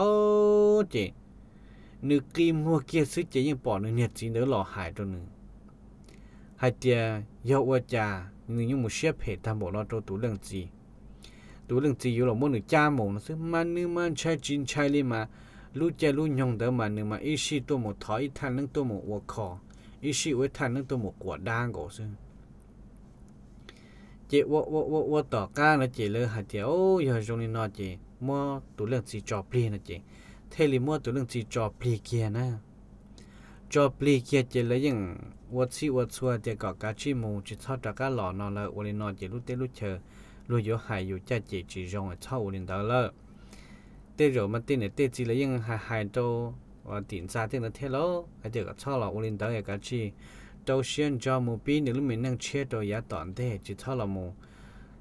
Speaker 1: chỉ nữ kim mua kia suy chỉ những bỏ nữ nhiệt chỉ nữa lò hại cho nữ hai tia yêu ở cha nhưng những một xếp hệ tham bộ lo cho tú lần gì ตัวเรื่องจีอยู่หรอมันหนึ่งจ้าหมงซึ่งมันนึมันใช้จีนใช้เลยมารู้เจ้รู้ยงเดิมมัหนึ่งมาอีชีตัวหมดถอยทันเรื่องตัวหมดวัวคออีชีไว้ทันเรื่องตัวหมดกวดด่างก็ซึ่งเจวัวัวัวต่อการนะเจเลยหาเจโอ้ยจงนี่นอเจมัวตัวเรื่องจีจอปลีนะเจเทลิมัวตัวเรื่องจีจอปลีเกียนะจอปลีเกียเจเลยยังวัดซีวัดซัวเจกอการชิมูจิตทอดจากกาหล่อนอนเลยวันนี้นอนเจรู้เตรู้เชอ luôn yo hai yo cha chỉ chỉ rong chau lên đó lơ tê rồi mà tin này tê chỉ là những hai hai đâu và tiền ra tiền là thế lỗ, cái điều cái chau là lên đó cái chi đâu xuyên cho mu bi nếu mình năng chia đồ giá tọn thế chỉ chau là mu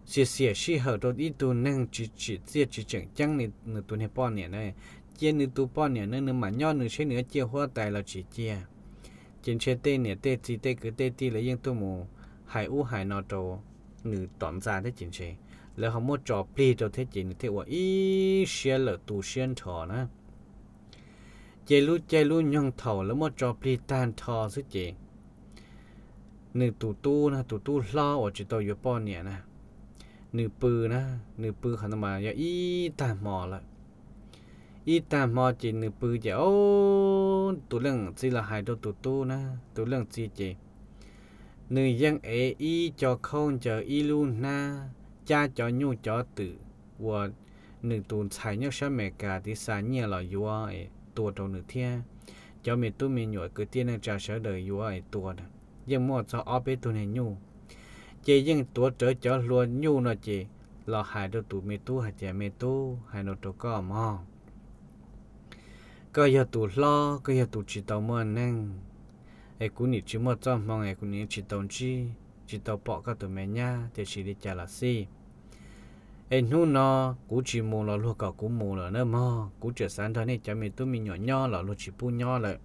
Speaker 1: xì xì xì hở đồ ít tu năng chỉ chỉ chỉ chỉ chẳng chẳng này nửa tu này bao nhiêu này chia nửa tu bao nhiêu nữa nửa mà nhau nửa xe nửa chia hoa tài là chỉ chia trên xe tê này tê chỉ tê cứ tê tê là những tu mu hải u hải nọ đồ nữ tóm ra thế chính chế là họ mua trò pli cho thế chính thế của ý xe lở tù xuyên thọ nữa chế lu chế lu nhung thầu là mua trò pli tan thọ chứ chế nữ tù tu na tù tu lo ở chỗ tôi vừa bỏ nè nữ pư na nữ pư khả năng mà giờ ý tạm mò lại ý tạm mò chỉ nữ ô tụ lưng chỉ là hai đôi tụ tu na tụ lưng chỉ chỉ nữ dân ấy y cho không chờ y luôn na cha cho nhu cho tử và nữ tù xài nhau sao mẹ cả thì xài nhiều là yếu ấy tua trong nữ thiên cho mẹ tu mẹ nhồi cứ tiên là trả sở đời yếu ấy tua nhưng mà cho ở bên tu này nhu chị nhưng tua trở cho luôn nhu nó chị là hai đứa tù mẹ tu hai trẻ mẹ tu hai nó tụ có mà có giờ tù lo có giờ tù chỉ tàu mơ năng ai cũng nhị chỉ một trong mong ai cũng nhị chỉ tông chi chỉ tàu bỏ các tụi mẹ nha thì chỉ đi trả là si ai nu nó cũng chỉ mù là luôn cả cũng mù là nữa mà cũng chỉ sáng thôi nên cha mình tụi mình nhỏ nhỏ là luôn chỉ bu nhỏ lại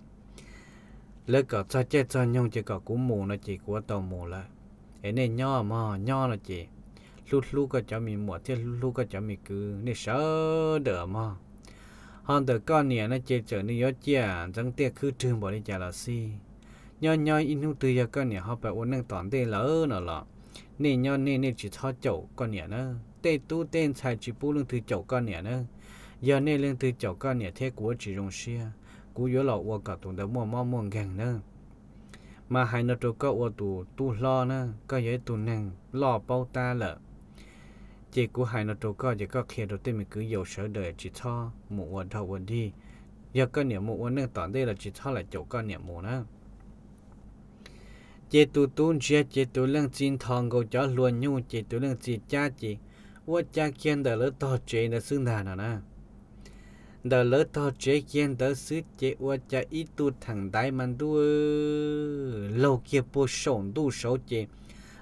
Speaker 1: lỡ cả cha chết cha nhông chỉ cả cũng mù là chỉ của tàu mù lại ai này nhỏ mà nhỏ là chỉ lúc lúc cái cha mình mua thì lúc lúc cái cha mình cứ này sợ đỡ mà hơn từ con nè nó chơi chơi nó yếu chia chẳng tiếc cứ thương bỏ đi trả là si nhoi nhoi in hữu tư giờ con nhỉ họ bảo uống năng toàn là lỡ nó lọ nè nhoi nè nè chỉ cho chậu con nhỉ nữa tê tu tên xài chỉ bu lương thứ chậu con nhỉ nữa giờ nè lương thứ chậu con nhỉ thế của chỉ rong xia cú yếu lọ uo cả tuần đầu mua mua mua gần nữa mà hai nó trâu có uo tu tu lo nữa có dễ tu năng lo bao ta lợ chỉ cú hai nó trâu có chỉ có khi đầu tiên mình cứ yêu sợ đời chỉ cho một uo đầu uo đi giờ con nhỉ một uo năng toàn tê là chỉ cho là chậu con nhỉ mua nữa chế tu tu chế chế tu lăng chín thong cầu cho luôn nhu chế tu lăng chín cha chị, vợ cha kiên đờ lỡ to chế là xứng đàn à na, đờ lỡ to chế kiên đờ xứ chế vợ cha ít tu thằng đại man tu lâu kia bố sổng tu sổ chế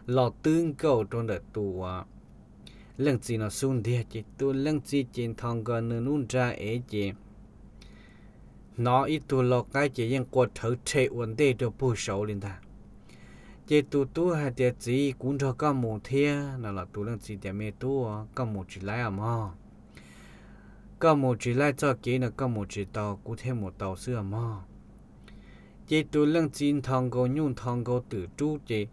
Speaker 1: lọ tương cầu trong à. đời tu à lăng chín nó xung địa chế tu lăng chín chín thong cầu nương nương cha ấy chế nó ít tu lọ cái chế yên quật thử chế vấn đề cho bố sổ lên ta chế tu tu hay tiệt gì cũng cho các mù thia nào là tu lăng gì tiệt mê tu các mù chỉ lại à mà các mù chỉ lại cho kỹ là các mù chỉ tàu cụ thể một tàu xưa mà chế tu lăng chín thằng cô nhung thằng cô tự chú chế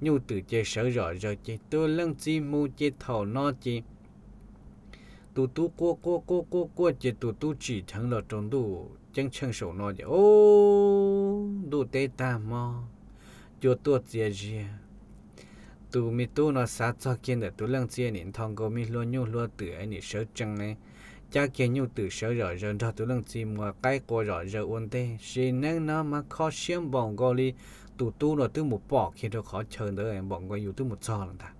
Speaker 1: nhung tự chế sở rõ rồi chế tu lăng chín mù chế thầu nó chế tu tu cố cố cố cố cố chế tu tu chỉ thằng là trong tu chẳng chẳng sổ nó chế oh, ô đủ tê ta mà cho tua chia chia tu mi tu nó sát cho kiên để tu lăng chia niệm thằng go mi luôn nhu luôn tự anh niệm sớ chăng này cha kiên nhu tự sớ rồi, rần cho tu lăng chia mua cái cô rồi rờ uốn tê xin nén nó mà khó xiêm bỏng go li tu tu nó tu một bỏ khi nó khó chờ đỡ em bỏng go tu một cho lần ta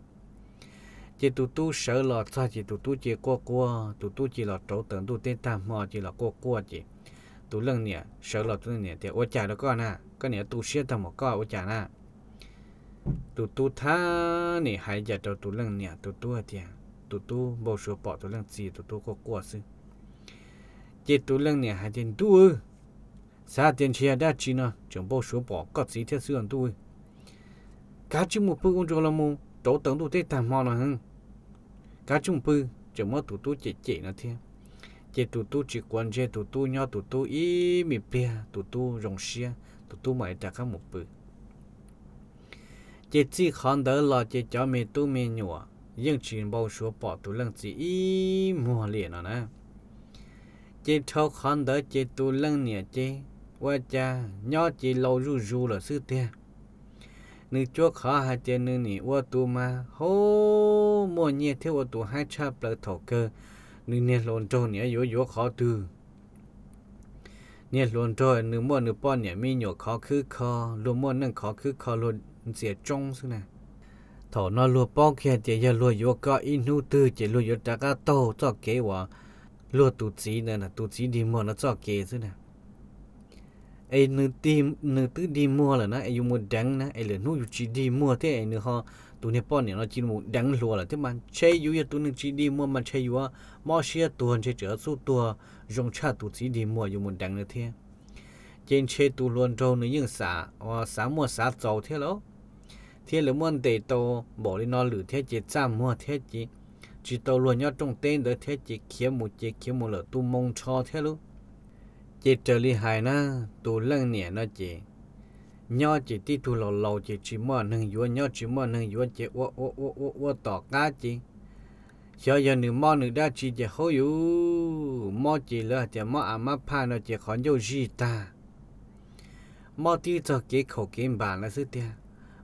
Speaker 1: chỉ tu tu sớ lọ cho chỉ tu tu chỉ qua qua tu tu chỉ lọ trấu tưởng tu tê tam mò chỉ lọ qua qua chỉ tu lăng nè sớ lọ tu nè thì ôi chả nó có à cái này tu sửa thằng một cái ở chả na tu tu tha này hay giờ cho tu lăng nè tu tu thì tu tu bao số bỏ tu lăng gì tu tu có quả sư chỉ tu lăng nè hay tiền tu sa tiền chia đã chi nó chúng bao số bỏ có gì thế sư tu chung một bữa con cho là mu tổ tưởng tu thế thằng mò là hơn cá chung bữa chúng mất tu tu chỉ chỉ nó thêm chỉ tu tu chỉ quan chỉ tu tu nhau tu tu ý mi bia tu tu rong xia tu mày chắc không một bự chỉ chỉ khán đỡ là chỉ cho mình tu mình nhua nhưng chỉ bao số bỏ tu lăng chỉ ý mua liền rồi nè chỉ thâu khán đỡ chỉ tu lăng nhẹ chỉ qua cha nhỏ chỉ lâu rù rù là sư tia nữ chúa khó hai chế nữ nị ô tu mà hô mua nhẹ theo ô tu hai cha bờ thổ cơ nữ nhẹ lộn trâu nhẹ yếu yếu khó tư เนี่ยลวน้วยนึกม่วนนึกป้อนเนี่ยมีหยกคอคือคอรวมม่วนนึงคอคือคอลวนเสียจงซึ่งนะถอนอลัวป้อแค่เจียลัวโยก็อินูตื้อเจียลัวโยตากาโตจอกเกวะลัวตุจีเนี่ยนะตุจีดีม้วนะจอกเกซึ่งนะไอ้นึตีนึตื้อดีมัวแหละนะไอ้ยูมัวดังนะไอ้เหลือนู้อยู่จีดีมัวที่ไอ้เนื้อฮอตัวเนี้ยป้อนเนี่ยเราจีนมูดังลัวแหละที่มันใช้อยู่ยตัวนึงจีดีมัวมันใช้อยู่ว่ามอเชียตัวใช้เจอสู้ตัว dùng cha tu chỉ đi mua dùng một đằng nữa thế trên chế tu luôn trâu nữa nhưng xả và xả mua xả trâu thế lỗ thế là muốn để tàu bỏ đi nó lử thế chỉ cha mua thế chỉ chỉ tàu luôn nhau trong tên đó thế chỉ kiếm một chỉ kiếm một lợ tu mong cho thế lỗ chỉ trở lại hai na tu lăng nè nó chỉ nhau chỉ ti tu lầu lầu chỉ chỉ mua nâng yuan nhau chỉ mua nâng yuan chỉ ô ô ô ô ô tỏ cá chỉ giờ giờ nữ mò nữ đã chỉ chỉ hô yếu mò chỉ là chỉ mò à mà pha nó chỉ khó nhiều gì ta mò tí cho cái khẩu kiếm bản là sự tiền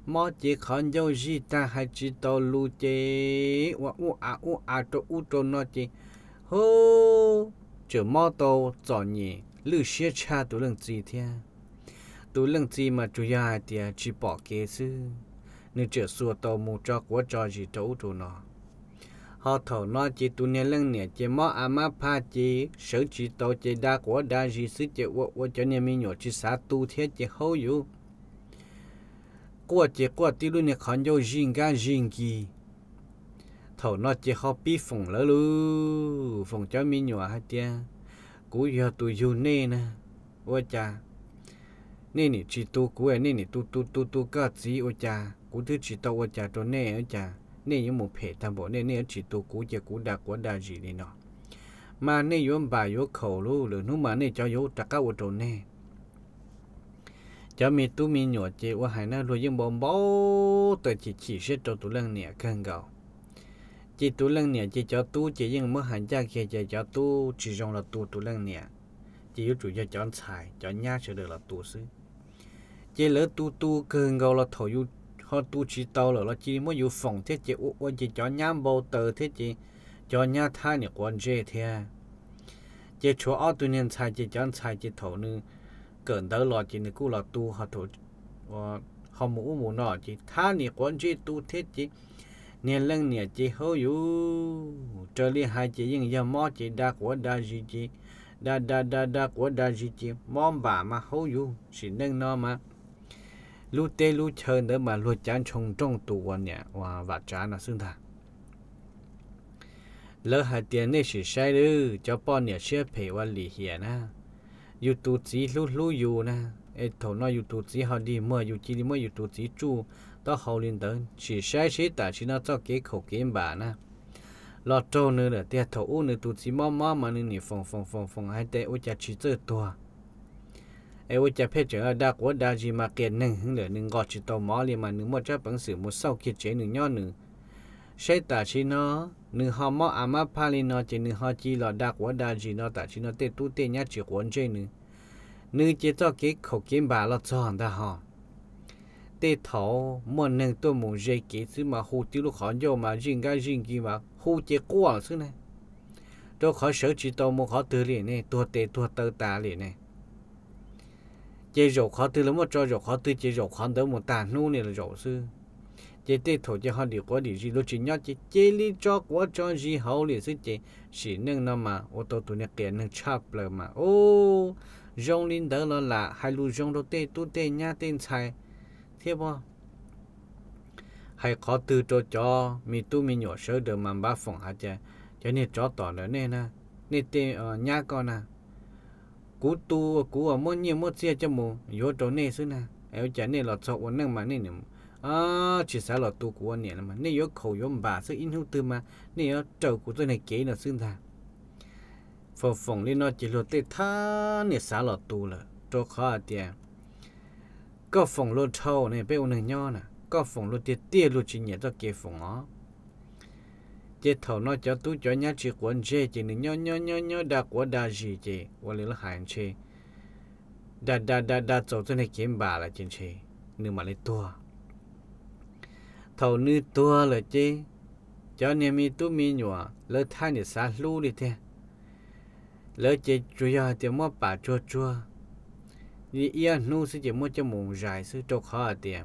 Speaker 1: mò chỉ khó nhiều gì ta hay chỉ tao lu chế và u à u à cho u cho nó chỉ hô chỉ mò tao cho nhỉ lưu xe cha tụi lần gì thế tụi lần gì mà chủ nhà thì chỉ bỏ cái sự nữ chỉ xua tao mua cho của cho gì tao tụi nó họ thổ lo chỉ tu nè lưng nè chỉ mò à mà pha chỉ sở chỉ tàu chỉ đa của đa gì sức chỉ wo wo cho nè mi nhỏ chỉ sa tu thế chỉ hậu yếu qua chỉ qua tí luôn nè khăn dâu riêng gan riêng gì thổ nó chỉ họ bị phồng lỡ lu phồng cho mi nhỏ hai tia cú giờ tu yêu nè nè wo cha nè nè chỉ tu cú nè e, nè tu tu tu tu cái gì wo cha cú thứ chỉ tàu wo cha cho nè wo cha nên những một phe tham bộ nên nên chỉ tu cú chỉ cú đạt cú đa gì đi nọ mà nên yếu bà yếu khẩu lu rồi nếu mà nên cho yếu trắc cao trộn nè cho mình tu mình nhỏ chế và hai nó rồi những bom bao tới chỉ chỉ sẽ cho tu lăng nè càng gạo chỉ tu lăng nè chỉ cho tu chỉ những mới hành gia kia chỉ cho tu chỉ trong là tu tu lăng nè chỉ yếu chủ cho chọn xài chọn nhát sẽ được là tu sư chỉ lỡ tu tu cường gạo là thổi yếu họ tu chỉ tàu là nó chỉ mới yêu phòng thiết chế u u chỉ cho nhám bao tờ thiết chế cho nhá thay nè quan chế thế chỉ chỗ ở tu nhân sai chỉ chán sai chỉ thầu nữa cần tới lo chỉ nè cú là tu họ thầu họ mũ mũ nọ chỉ thay nè quan chế tu thiết chế niên lăng nè chỉ hữu, yu trở đi hai chỉ yên yên mò chỉ đa của đa gì chỉ đa đa đa đa của đa gì chỉ mò bà mà hữu, yu chỉ nâng nó mà lu tê lu chờ nữa mà lu chán chung trong tù quan nhà và vặt trả là xưng thà lỡ hai tiền này chỉ sai đứ cho bọn nhà xe phê và lì hiền na yu tu chỉ lu lu yu na ê thổ nó yu tu chỉ họ đi mơ yu chỉ đi mơ yu tu chỉ chu đó hậu liên tới chỉ sai chỉ ta chỉ nó cho cái khẩu kế bà na lọt trâu nữa là tiệt thổ u nữa tu chỉ mò mò mà nữa nhỉ phong phong phong phòng hai tệ ô chả chỉ chơi tua ai wo cha phe cha da ko da ji ma ke nang hung le ning go chi to ma li ma ning mo cha pang si mo sau ki che ning nyo nu shai ta chi no ning ha mo a ma pha li no che ning ha chi lo da ko da ji no ta chi no te tu te nya chi kwon che nu nu che cho ke kho kim ba lo cho han da ha te thao mo nang to mo je ke chi ma hu ti lu khon jo ma jing ga jing ki ma hu che kwa su ne 都考手指到么考得哩呢，多得多得大哩呢。chế rổ khó tư lắm một cho rổ khó tư chế rổ khó đỡ một tàn nu này là rổ sư chế tê thổ chế họ điều có điều gì lúc chỉ nhớ chế chế lý cho quá cho gì hậu liền sư chế chỉ nâng nó mà ô tô tu nó kiện nâng chập lờ mà ô rong lên đỡ nó là hai lu rong đâu tê tu tê nhát tên sai thế bao hay khó tư cho cho mi tu mi nhỏ sớ được mà ba phòng hả chế cho nên cho tỏ nữa nên nè nên tê ờ, nhát con nè à cú tu cú ở mỗi nhiều mỗi xe cho mù yếu chỗ này xứ nè yếu chả này lọt chỗ của năng mà này nè à chỉ sợ lọt tu của nè mà này yếu khẩu yếu bà xứ in hữu tư mà này yếu trầu của tôi này kế là xưng thà phổ phồng lên nó chỉ lọt tê tha này sao lọt tu là cho khó tiền có phòng lô thâu này bây giờ nhau nè có phòng lô tiệt tiệt lô chỉ nhẹ cho kia phòng ó chế thầu nó cho tú cho nhá chỉ quấn chế chỉ nên nhớ nhớ nhớ nhớ đã quá đa gì chế và lấy là hạn chế đã đã đã đã cho cho này kiếm bà là chính chế nếu mà lấy tua thầu nữ tua là chế cho nên mi tú mi nhọ lỡ thay để xa lu đi thế lỡ chế chủ yếu thì mua bà chua chua như yên nu sẽ chỉ mua cho mùng dài sự trâu khó ở tiền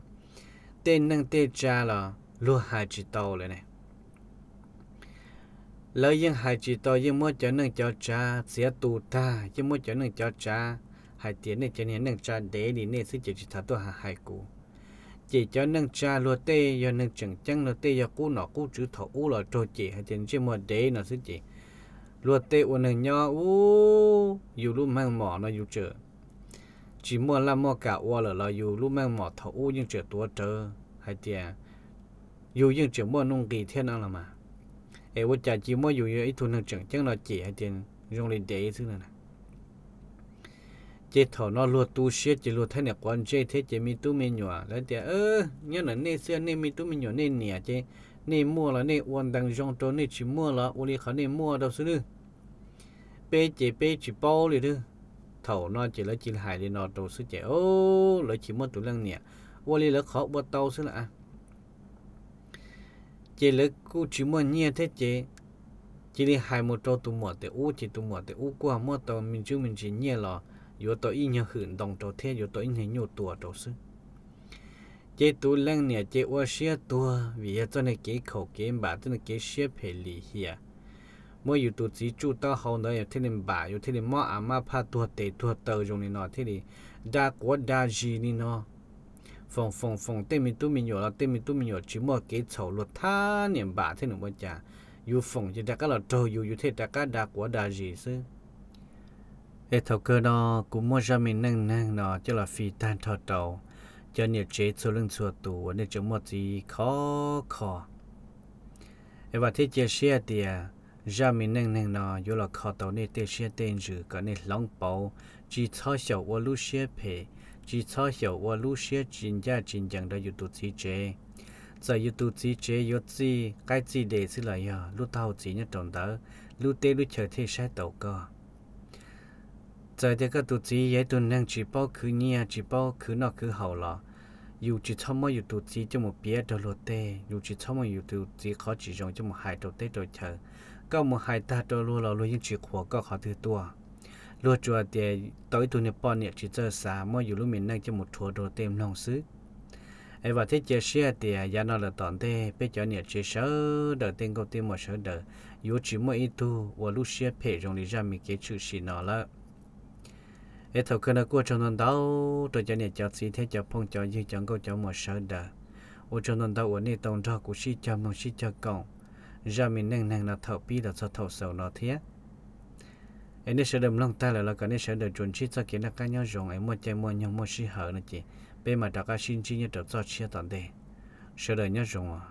Speaker 1: tên năng tên cha là luôn hai chỉ tàu lại này lời yên hai chỉ tôi yên mua cho nâng cho cha xé tù ta yên mua cho nâng cho cha hai tiền này cho nên nâng cha để đi nên sẽ chỉ thả thà tôi hà hai cũ chỉ cho nâng cha lo tê do nâng chừng chăng lo tê do cú nọ cú chữ thọ u lo trôi chỉ hai tiền chỉ mua để nó sẽ chỉ lo tê u nâng nhau u dù lúc mang mỏ nó dù chờ chỉ mua là mua cả u là lo dù lúc mang mỏ thọ u nhưng chờ tua chờ hai tiền dù nhưng chờ mua nông kỳ thiên năng là mà ai vô trả chỉ mỗi dù ít thu năng chẳng chẳng là chỉ hay dùng lên để thứ này chế thọ nó luôn tu sửa chế luôn thay nè quan chế thế chế mi tu mi nhỏ lấy tiền ơ nhớ là nè xưa nè mi tu mi nhỏ nè nè chế nè mua là nè uan đang dùng cho nè chỉ mua là uli khá nè mua đâu xứ bê chế bê chỉ bao liền đưa thầu nó chỉ lấy chỉ hại để nó đầu sư chế ô lấy chỉ mua tủ lăng nè uli lấy khó bắt tàu xứ là chỉ là cô chỉ muốn nhẹ thế chứ chỉ là hai một chỗ tụ một để u chỉ tụ một để u qua một tàu mình chú mình chỉ nhẹ lo, yếu tàu in nhau hưởng đồng trâu thế yếu tàu in nhà nhiều tuổi trâu sư chế tụ lăng nè chế ô xe tua vì cho nên cái khẩu cái bả cho nên cái xe phải lì hiền mỗi yếu tụ chỉ chú tao hậu nữa yếu thế nên bà yếu thế nên mỏ à mà pha tua tệ tua tờ dùng nên nọ thế thì đa quá đa gì nên nọ phòng phòng phòng tên mình tu mình nhỏ là tên mình tu mình nhỏ chỉ mở cái chầu luật tha niệm bà thế nào bây giờ yêu phòng chỉ đặt cái là trâu yêu yêu thế đặt cái đặt của đa gì chứ hệ thầu cơ đó cũng mua ra mình nâng nâng nó cho là phi tan thọ trầu cho nhiều chế số lượng số tù nên chúng một gì khó khó hệ và thế chia sẻ thì ra mình nâng nâng nó, yêu là khó tàu nên chia sẻ tên rồi cái này long bảo chỉ cho 小我路些陪。จีช่อเหว่าลูเชียจินยาจินจังได้ยุติจีเจจะยุติจีเจยุติใกล้จีเดสิเลยอ่ะลูเท่าจีเนี่ยตรงเด้อลูเตลูเชื่อี่ใช่ตัวก็จะเด็กก็ตุจีัยตุนนั่งจีบ่คือเนี่ยจีบ่คือนอกคือเฮาละอยู่จีช่อมาอยู่ตุจีจะมาเปียดตัวเตอยู่จีช่อมาอยู่ตุจีเขาจีจงจะมาหายตัวเตตัวเธอก็มาหายตาตัวลูเราลูยังจีขัวก็เขาตัวตัว lúa chùa thì tối tu nhập bọn chỉ chờ xả mỗi dù mình nâng cho một chùa đồ tìm nông sứ ai và thế chia sẻ thì gia nó là toàn thế bây giờ nhiệt chỉ sợ đợi tên công ty một sợ đợi yếu chỉ mỗi ít tu và lúc xia phê trong lý ra mình kế chữ xì nó là ai thầu cơ nó qua trong tuần đầu cho nhiệt cho xí thế cho phong cho như chẳng câu cho một sợ đợi ô trong tuần đầu ở nơi tổng trọ của xí cho nông xí cho cộng mình nâng nâng là thầu pi là cho thầu sầu nó thiết ene ne shadam lang ta la ka ne shadam chon chi cha ke na ka nya jong e mo che mo nyong mo shi ha na chi pe ma ta ka chi nya ta cha che tan de shadam nya